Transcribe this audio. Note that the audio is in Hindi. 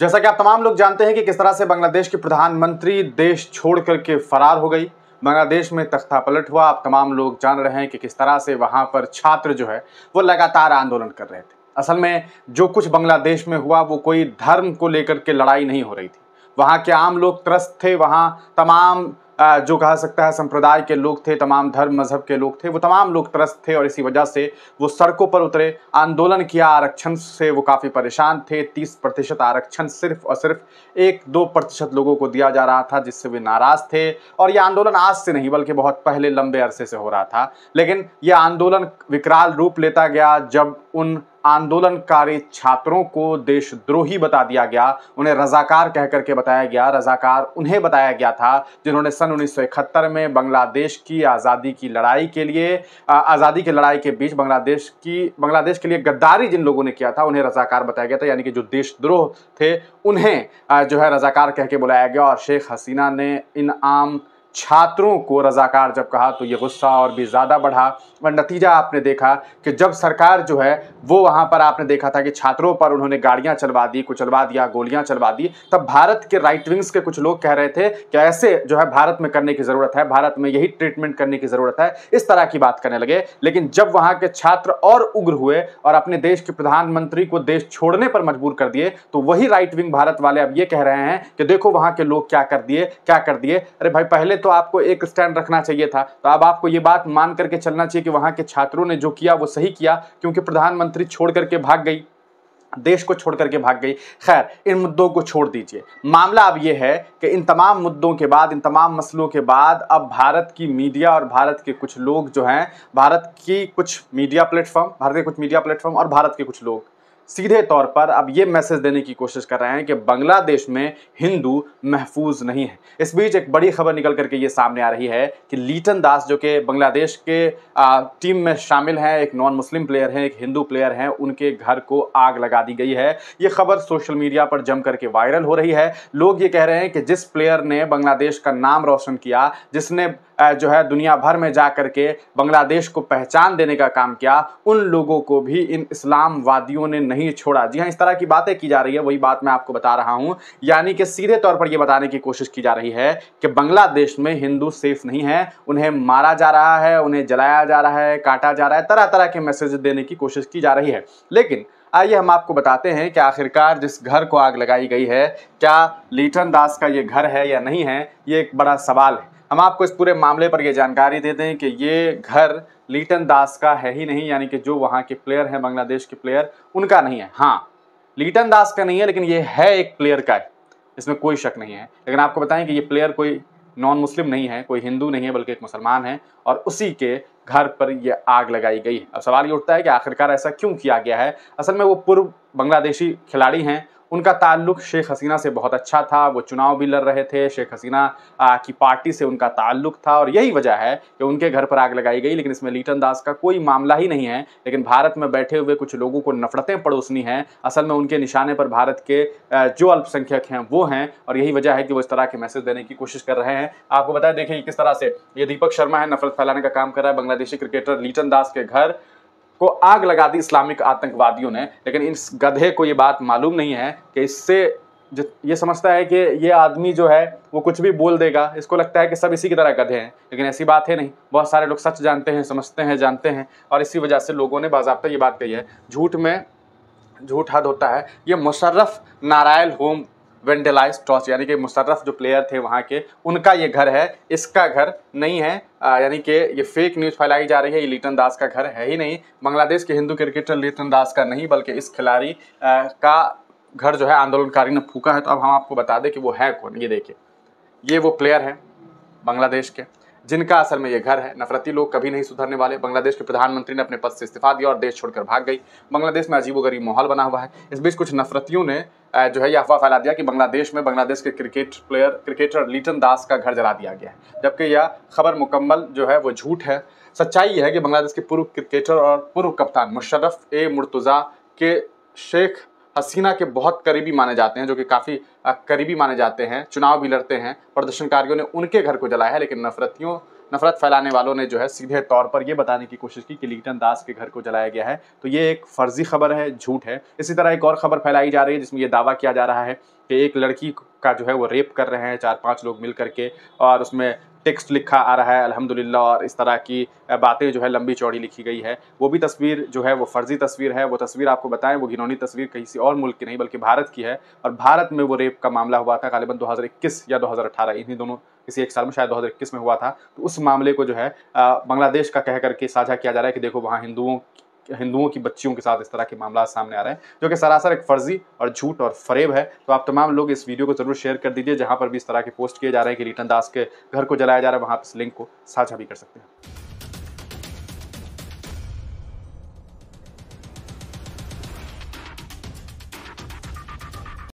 जैसा कि आप तमाम लोग जानते हैं कि किस तरह से बांग्लादेश के प्रधानमंत्री देश छोड़ करके फरार हो गई बांग्लादेश में तख्ता पलट हुआ आप तमाम लोग जान रहे हैं कि किस तरह से वहाँ पर छात्र जो है वो लगातार आंदोलन कर रहे थे असल में जो कुछ बांग्लादेश में हुआ वो कोई धर्म को लेकर के लड़ाई नहीं हो रही थी वहाँ के आम लोग त्रस्त थे वहाँ तमाम जो कहा सकता है संप्रदाय के लोग थे तमाम धर्म मजहब के लोग थे वो तमाम लोग त्रस्त थे और इसी वजह से वो सड़कों पर उतरे आंदोलन किया आरक्षण से वो काफ़ी परेशान थे तीस प्रतिशत आरक्षण सिर्फ और सिर्फ एक दो प्रतिशत लोगों को दिया जा रहा था जिससे वे नाराज़ थे और ये आंदोलन आज से नहीं बल्कि बहुत पहले लंबे अरसे से हो रहा था लेकिन यह आंदोलन विकराल रूप लेता गया जब उन आंदोलनकारी छात्रों को देशद्रोही बता दिया गया उन्हें रजाकार कह करके बताया गया रजाकार उन्हें बताया गया था जिन्होंने सन 1971 में बांग्लादेश की आज़ादी की लड़ाई के लिए आज़ादी की लड़ाई के बीच बांग्लादेश की बांग्लादेश के लिए गद्दारी जिन लोगों ने किया था उन्हें रजाकार बताया गया था यानी कि जो देशद्रोह थे उन्हें जो है रजाकार कह के बुलाया गया और शेख हसीना ने इन आम छात्रों को रजाकार जब कहा तो ये गुस्सा और भी ज़्यादा बढ़ा और नतीजा आपने देखा कि जब सरकार जो है वो वहाँ पर आपने देखा था कि छात्रों पर उन्होंने गाड़ियाँ चलवा दी कुचलवा दिया गोलियाँ चलवा दी तब भारत के राइट विंग्स के कुछ लोग कह रहे थे कि ऐसे जो है भारत में करने की ज़रूरत है भारत में यही ट्रीटमेंट करने की ज़रूरत है इस तरह की बात करने लगे लेकिन जब वहाँ के छात्र और उग्र हुए और अपने देश के प्रधानमंत्री को देश छोड़ने पर मजबूर कर दिए तो वही राइट विंग भारत वाले अब ये कह रहे हैं कि देखो वहाँ के लोग क्या कर दिए क्या कर दिए अरे भाई पहले तो तो आपको एक स्टैंड रखना चाहिए था तो अब आपको ये बात मान करके चलना चाहिए कि वहाँ के छात्रों ने जो किया वो सही किया क्योंकि प्रधानमंत्री छोड़ करके भाग गई देश को छोड़ करके भाग गई खैर इन मुद्दों को छोड़ दीजिए मामला अब यह है कि इन तमाम मुद्दों के बाद इन तमाम मसलों के बाद अब भारत की मीडिया और भारत के कुछ लोग जो हैं भारत की कुछ मीडिया प्लेटफॉर्म भारत के कुछ मीडिया प्लेटफॉर्म और भारत के कुछ लोग सीधे तौर पर अब ये मैसेज देने की कोशिश कर रहे हैं कि बांग्लादेश में हिंदू महफूज नहीं है इस बीच एक बड़ी खबर निकल करके ये सामने आ रही है कि लीटन दास जो कि बांग्लादेश के टीम में शामिल हैं एक नॉन मुस्लिम प्लेयर हैं एक हिंदू प्लेयर हैं उनके घर को आग लगा दी गई है ये खबर सोशल मीडिया पर जम करके वायरल हो रही है लोग ये कह रहे हैं कि जिस प्लेयर ने बांग्लादेश का नाम रोशन किया जिसने जो है दुनिया भर में जा कर के बांग्लादेश को पहचान देने का काम किया उन लोगों को भी इन इस्लामवादियों ने नहीं छोड़ा जी हाँ इस तरह की बातें की जा रही है वही बात मैं आपको बता रहा हूँ यानी कि सीधे तौर पर यह बताने की कोशिश की जा रही है कि बांग्लादेश में हिंदू सेफ नहीं है उन्हें मारा जा रहा है उन्हें जलाया जा रहा है काटा जा रहा है तरह तरह के मैसेज देने की कोशिश की जा रही है लेकिन आइए हम आपको बताते हैं कि आखिरकार जिस घर को आग लगाई गई है क्या लीटन दास का ये घर है या नहीं है ये एक बड़ा सवाल है हम आपको इस पूरे मामले पर ये जानकारी दे दें कि ये घर लीटन दास का है ही नहीं यानी कि जो वहाँ के प्लेयर हैं बांग्लादेश के प्लेयर उनका नहीं है हाँ लीटन दास का नहीं है लेकिन ये है एक प्लेयर का है इसमें कोई शक नहीं है लेकिन आपको बताएं कि ये प्लेयर कोई नॉन मुस्लिम नहीं है कोई हिंदू नहीं है बल्कि एक मुसलमान है और उसी के घर पर यह आग लगाई गई है अब सवाल ये उठता है कि आखिरकार ऐसा क्यों किया गया है असल में वो पूर्व बांग्लादेशी खिलाड़ी हैं उनका ताल्लुक शेख हसीना से बहुत अच्छा था वो चुनाव भी लड़ रहे थे शेख हसीना की पार्टी से उनका ताल्लुक था और यही वजह है कि उनके घर पर आग लगाई गई लेकिन इसमें लीटन दास का कोई मामला ही नहीं है लेकिन भारत में बैठे हुए कुछ लोगों को नफरतें पड़ोसनी हैं असल में उनके निशाने पर भारत के जो अल्पसंख्यक हैं वो हैं और यही वजह है कि वो इस तरह के मैसेज देने की कोशिश कर रहे हैं आपको बताया देखें किस तरह से ये दीपक शर्मा है नफरत फैलाने का काम कर रहा है बांग्लादेशी क्रिकेटर लीटन दास के घर को आग लगा दी इस्लामिक आतंकवादियों ने लेकिन इस गधे को ये बात मालूम नहीं है कि इससे जो ये समझता है कि ये आदमी जो है वो कुछ भी बोल देगा इसको लगता है कि सब इसी की तरह गधे हैं लेकिन ऐसी बात है नहीं बहुत सारे लोग सच जानते हैं समझते हैं जानते हैं और इसी वजह से लोगों ने बाबा ये बात कही है झूठ में झूठ हद होता है ये मुशर्रफ नारायल होम वेंडेलाइज टॉस यानी कि मुशर्रफ जो प्लेयर थे वहाँ के उनका ये घर है इसका घर नहीं है यानी कि ये फेक न्यूज़ फैलाई जा रही है ये लीटन दास का घर है ही नहीं बांग्लादेश के हिंदू क्रिकेटर लीटन दास का नहीं बल्कि इस खिलाड़ी का घर जो है आंदोलनकारी ने फूका है तो अब हम आपको बता दें कि वो है कौन ये देखिए ये वो प्लेयर हैं बांग्लादेश के जिनका असल में ये घर है नफरती लोग कभी नहीं सुधरने वाले बांग्लादेश के प्रधानमंत्री ने अपने पद से इस्तीफा दिया और देश छोड़कर भाग गई बांग्लादेश में अजीबोगरीब माहौल बना हुआ है इस बीच कुछ नफरतियों ने जो है यह अफवाह फैला दिया कि बांग्लादेश में बांग्लादेश के cricket player cricketer Liton Das का घर जला दिया गया है जबकि यह खबर मुकम्मल जो है वो झूठ है सच्चाई यह है कि बांग्लादेश के पूर्व क्रिकेटर और पूर्व कप्तान मुशरफ ए मुर्तुज़ा के शेख हसीना के बहुत करीबी माने जाते हैं जो कि काफ़ी करीबी माने जाते हैं चुनाव भी लड़ते हैं प्रदर्शनकारियों ने उनके घर को जलाया है लेकिन नफरतियों नफरत फैलाने वालों ने जो है सीधे तौर पर यह बताने की कोशिश की कि लीटन दास के घर को जलाया गया है तो ये एक फर्जी खबर है झूठ है इसी तरह एक और खबर फैलाई जा रही है जिसमें यह दावा किया जा रहा है कि एक लड़की का जो है वो रेप कर रहे हैं चार पांच लोग मिल करके और उसमें टेक्स्ट लिखा आ रहा है अल्हम्दुलिल्लाह और इस तरह की बातें जो है लंबी चौड़ी लिखी गई है वो भी तस्वीर जो है वो फर्जी तस्वीर है वो तस्वीर आपको बताएं वो घिनौनी तस्वीर कहीं से और मुल्क की नहीं बल्कि भारत की है और भारत में वो रेप का मामला हुआ था गालिबा दो या दो इन्हीं दोनों किसी एक साल में शायद 2021 में हुआ था तो उस मामले को जो है बांग्लादेश का कह करके साझा किया जा रहा है कि देखो वहाँ हिंदुओं हिंदुओं की बच्चियों के साथ इस तरह के मामला सामने आ रहे हैं जो कि सरासर एक फर्जी और झूठ और फरेब है तो आप तमाम लोग इस वीडियो को जरूर शेयर कर दीजिए जहाँ पर भी इस तरह के पोस्ट किए जा रहे हैं कि रिटर्न दास के घर को जलाया जा रहा है वहाँ पर इस लिंक को साझा भी कर सकते हैं